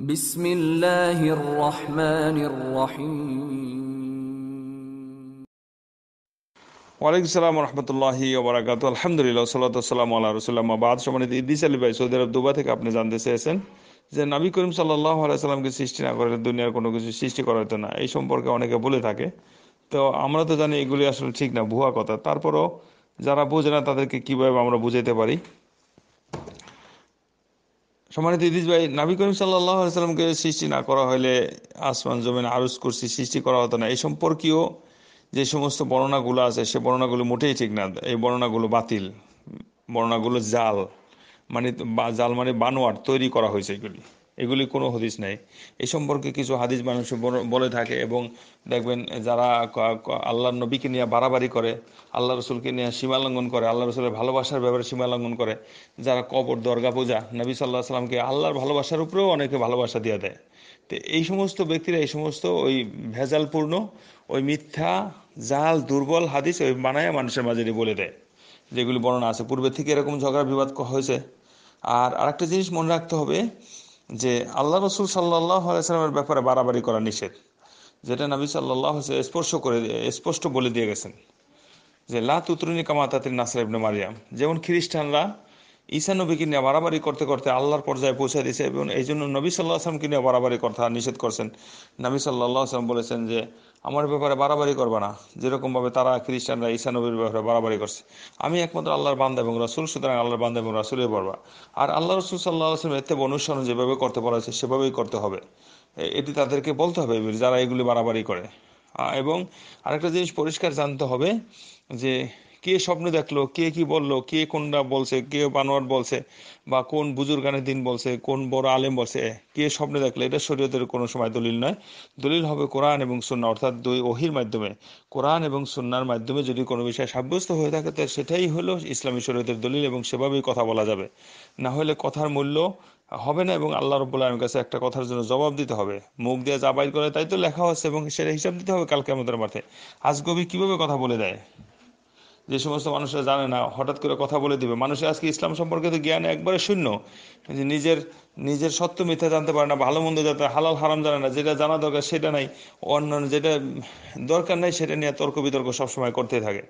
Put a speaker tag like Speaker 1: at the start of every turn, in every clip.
Speaker 1: আলহামদুলিল্লাহ বাদ সৌদি থেকে আপনি জানতে চেয়েছেন যে সৃষ্টি না দুনিয়ার কোনো কিছু সৃষ্টি করা হতো না এই সম্পর্কে অনেকে বলে থাকে তো আমরা তো জানি এগুলি আসলে ঠিক না ভুয়া কথা তারপরও যারা বোঝে না তাদেরকে কিভাবে আমরা বুঝাইতে পারি সম্মানিত ইদিস ভাই নাবি করিম সাল্লামকে সৃষ্টি না করা হলে আসমান জমিন আরজ করছি সৃষ্টি করা হতো না এই সম্পর্কীয় যে সমস্ত বর্ণনাগুলো আছে সে বর্ণনাগুলো মোটেই ঠিক না এই বর্ণনাগুলো বাতিল বর্ণনাগুলো জাল মানে জাল মানে বানোয়ার তৈরি করা হয়েছে এগুলি এগুলি কোনো হদিস নাই এ সম্পর্কে কিছু হাদিস মানুষ বলে থাকে এবং দেখবেন যারা আল্লাহ নবীকে নিয়ে বাড়াবাড়ি করে আল্লাহ রসুলকে নিয়ে সীমা লঙ্ঘন করে আল্লাহ রসুলের ভালোবাসার ব্যাপারে সীমা লঙ্ঘন করে যারা কবর দর্গা পূজা নবী সাল্লাহ সাল্লামকে আল্লাহর ভালোবাসার উপরেও অনেকে ভালোবাসা দিয়ে দেয় তো এই সমস্ত ব্যক্তিরা এই সমস্ত ওই ভেজালপূর্ণ ওই মিথ্যা জাল দুর্বল হাদিস ওই বানায় মানুষের মাঝে বলে দেয় যেগুলি বর্ণনা আছে পূর্বে থেকে এরকম ঝগড়া বিবাদ হয়েছে আর আরেকটা জিনিস মনে রাখতে হবে যে আল্লাহ রসুল সাল্লাহ আলাইসালামের ব্যাপারে বাড়াবাড়ি করা নিষেধ যেটা নবী সাল্লাহ স্পর্শ করে স্পষ্ট বলে দিয়ে গেছেন যে লা তুতরুনি কামাতাতির নাসির ইবনে মারিয়াম যেমন খ্রিস্টানরা ঈসা নবীকে নিয়ে বাড়াবাড়ি করতে করতে আল্লাহর পর্যায়ে পৌঁছে দিয়েছে এবং এই জন্য নবী সাল্লাহ আসলামকে নিয়ে বাড়াবাড়ি কথা নিষেধ করছেন নবী সাল্লাহ আসলাম বলেছেন যে আমার ব্যাপারে বাড়াবাড়ি করবে না যেরকমভাবে তারা খ্রিস্টানরা ঈসা নবীর ব্যাপারে বাড়াবাড়ি করছে আমি একমাত্র আল্লাহর বান্দা এবং রাসুল সুতরাং আল্লাহর বান্দা এবং রাসুলের বলবা আর আল্লাহ রসুল সাল্লাহ আসলাম এর থেকে অনুসরণ যেভাবে করতে পারা হয়েছে সেভাবেই করতে হবে এটি তাদেরকে বলতে হবে যারা এগুলি বাড়াবাড়ি করে এবং আরেকটা জিনিস পরিষ্কার জানতে হবে যে কে স্বপ্ন দেখলো কে কি বললো কে কোনটা বলছে কে বানোয়ার বলছে বা কোন বুজুর গানের দিন বলছে কোন বড় আলেম বলছে কে স্বপ্ন দেখলো এটা শরীয়তের কোনো সময় দলিল নয় দলিল হবে কোরআন এবং সুন্না অর্থাৎ দুই ওহির মাধ্যমে কোরআন এবং সুন্নার মাধ্যমে যদি কোনো বিষয় সাব্যস্ত হয়ে থাকে তাহলে সেটাই হলো ইসলামী শরীয়তের দলিল এবং সেভাবেই কথা বলা যাবে না হলে কথার মূল্য হবে না এবং আল্লাহ রব্বুল আলমের কাছে একটা কথার জন্য জবাব দিতে হবে মুখ দিয়ে জাবাইল করে তাই তো লেখা হচ্ছে এবং সেটা হিসাব দিতে হবে কালকে আমাদের মাঠে আজগবি কিভাবে কথা বলে দেয় যে সমস্ত মানুষরা জানে না হঠাৎ করে কথা বলে দিবে মানুষের আজকে ইসলাম সম্পর্কে তো জ্ঞান একবারে শূন্য নিজের নিজের সত্য মিথ্যা জানতে পারে না ভালো মন্দ জানতে হালাল হারাম জানে না যেটা জানা দরকার সেটা নাই অন্য যেটা দরকার নাই সেটা নিয়ে তর্ক বিতর্ক সবসময় করতে থাকে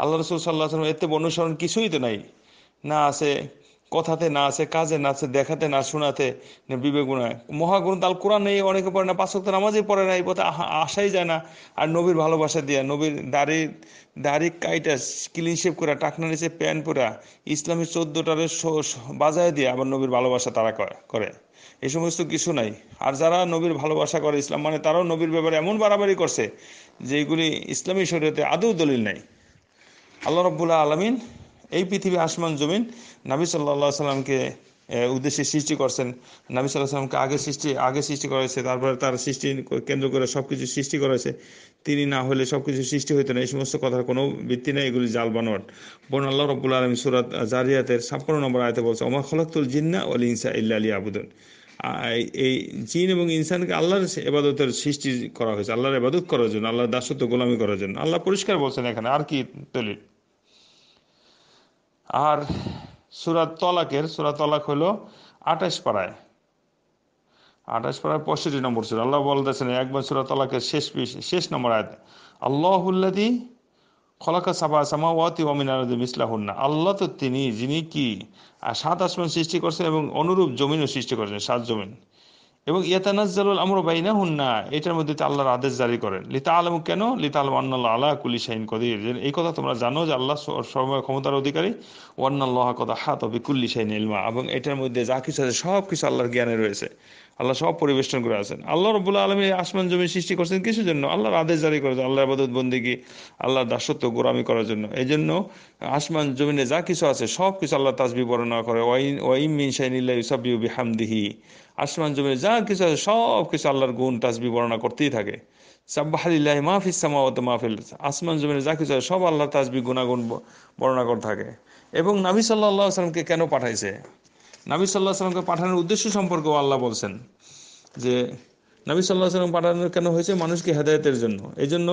Speaker 1: আল্লাহ রসুল সাল্লাহ আসলাম এতে অনুসরণ কিছুই তো নাই না আছে কথাতে না আছে কাজে না আছে দেখাতে না শোনাতে বিবেক গুণায় মহাগ্রন্থ আল কোরআন নেই অনেকে পড়ে না পাঁচক্ত নামাজই পড়ে না এই পথে আসাই যায় না আর নবীর ভালোবাসা দিয়া নবীর দাড়ি দাড়ি কাইটা ক্লিন শেপ করা টাকনা নিচে প্যান্ট পরা ইসলামের চোদ্দটারে বাজায় দিয়ে আবার নবীর ভালোবাসা তারা করে এই সমস্ত কিছু নাই আর যারা নবীর ভালোবাসা করে ইসলাম মানে তারাও নবীর ব্যাপারে এমন বাড়াবাড়ি করছে যেগুলি ইসলামী শরীয়তে আদৌ দলিল নাই আল্লাহ রব্বুল্লাহ আলমিন এই পৃথিবী আসমান জমিন নাবি সাল্লাহ সাল্লামকে উদ্দেশ্যে সৃষ্টি করছেন নাবি সাল্লাহ সাল্লামকে আগে সৃষ্টি আগে সৃষ্টি করেছে তারপরে তার সৃষ্টি কেন্দ্র করে সব কিছু সৃষ্টি করেছে তিনি না হলে সব কিছু সৃষ্টি হইতো না এই সমস্ত কথার কোনো ভিত্তি নেই এগুলি জাল বানোয়াট বোন আল্লাহ রব্বুল আলম সুরাত জারিয়াতের ছাপ্পান্ন নম্বর আয়তে বলছে ওমা খলাকুল জিন্না অল ইনসা ইল্লা আলী আবুদন এই জিন এবং ইনসানকে আল্লাহর এবাদতের সৃষ্টি করা হয়েছে আল্লাহর এবাদত করার জন্য আল্লাহর দাসত্ব গোলামি করার জন্য আল্লাহ পরিষ্কার বলছেন এখানে আর কি দলিল আর সুরাত তলাকের সুরাত তলাক হলো আঠাশ পাড়ায় আঠাশ পাড়ায় পঁয়ষট্টি নম্বর সুর আল্লাহ বলতেছেন একবার সুরাত তলাকের শেষ শেষ নম্বর আয়াত আল্লাহুল্লাদি খলাকা সাবা সামা ওয়াতি ওমিনারদি না আল্লাহ তো তিনি যিনি কি সাত আসমান সৃষ্টি করছেন এবং অনুরূপ জমিনও সৃষ্টি করেছেন সাত জমিন এবং ইয়াতানাজ্জালুল আমর বাইনা না এটার মধ্যে আল্লাহর আদেশ জারি করেন লিতা আলম কেন লিতা আলম আন্নাল্লাহ আল্লাহ কুলি শাহিন কদির এই কথা তোমরা জানো যে আল্লাহ সময় ক্ষমতার অধিকারী ওয়ান্নাল্লাহ কথা হাত অবি কুল্লি শাহিন ইলমা এবং এটার মধ্যে যা কিছু আছে সব কিছু আল্লাহর জ্ঞানে রয়েছে আল্লাহ সব পরিবেষ্টন করে আছেন আল্লাহ রবুল্লা আলমী আসমান জমি সৃষ্টি করছেন কিছুর জন্য আল্লাহর আদেশ জারি করেছেন আল্লাহর আবাদত বন্দিগি আল্লাহর দাসত্ব গোরামি করার জন্য এই জন্য আসমান জমিনে যা কিছু আছে সব কিছু আল্লাহ তাজবি বর্ণনা করে ওয়াইম মিন আসমান জমিনে যা কিছু আছে সব কিছু আল্লাহর গুণ তাজবি বর্ণনা করতেই থাকে সাব্বাহালিল্লাহ মাহফিস সামাওয়াত মাহফিল আসমান জমিনে যা কিছু আছে সব আল্লাহ তাজবি গুণাগুণ বর্ণনা করে থাকে এবং নাবি সাল্লাহ সাল্লামকে কেন পাঠাইছে নাবি সাল্লাহ সাল্লামকে পাঠানোর উদ্দেশ্য সম্পর্কেও আল্লাহ বলছেন যে নাবি সাল্লাহ সাল্লাম পাঠানো কেন হয়েছে মানুষকে হেদায়তের জন্য এই জন্য